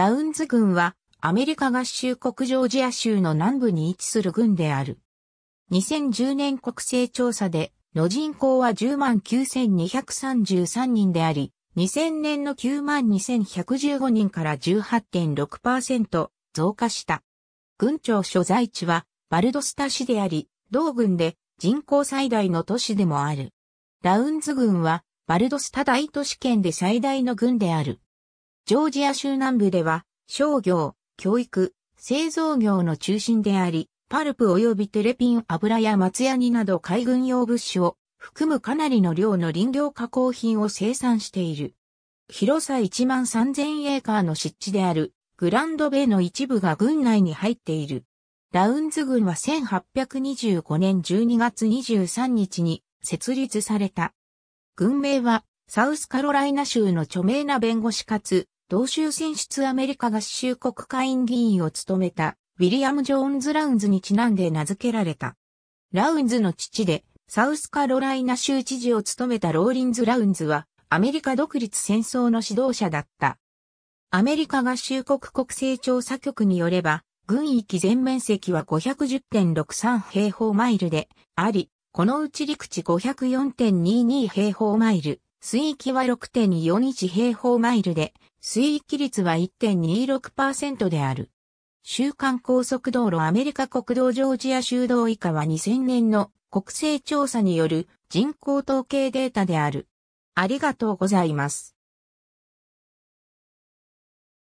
ラウンズ郡はアメリカ合衆国ジョージア州の南部に位置する郡である。2010年国勢調査での人口は10万9233人であり、2000年の9万2115人から18.6%増加した。郡庁所在地はバルドスタ市であり、同郡で人口最大の都市でもある。ラウンズ郡はバルドスタ大都市圏で最大の郡である。ジョージア州南部では、商業、教育、製造業の中心であり、パルプ及びテレピン油や松ヤニなど海軍用物資を含むかなりの量の林業加工品を生産している。広さ1万3000エーカーの湿地であるグランドベイの一部が軍内に入っている。ラウンズ軍は1825年12月23日に設立された。軍名はサウスカロライナ州の著名な弁護士かつ同州選出アメリカ合衆国会員議員を務めた、ウィリアム・ジョーンズ・ラウンズにちなんで名付けられた。ラウンズの父で、サウスカロライナ州知事を務めたローリンズ・ラウンズは、アメリカ独立戦争の指導者だった。アメリカ合衆国国勢調査局によれば、軍域全面積は510.63平方マイルであり、このうち陸地504.22平方マイル、水域は6.41平方マイルで、水域率は1.26%である。週間高速道路アメリカ国道ジョージア州道以下は2000年の国勢調査による人口統計データである。ありがとうございます。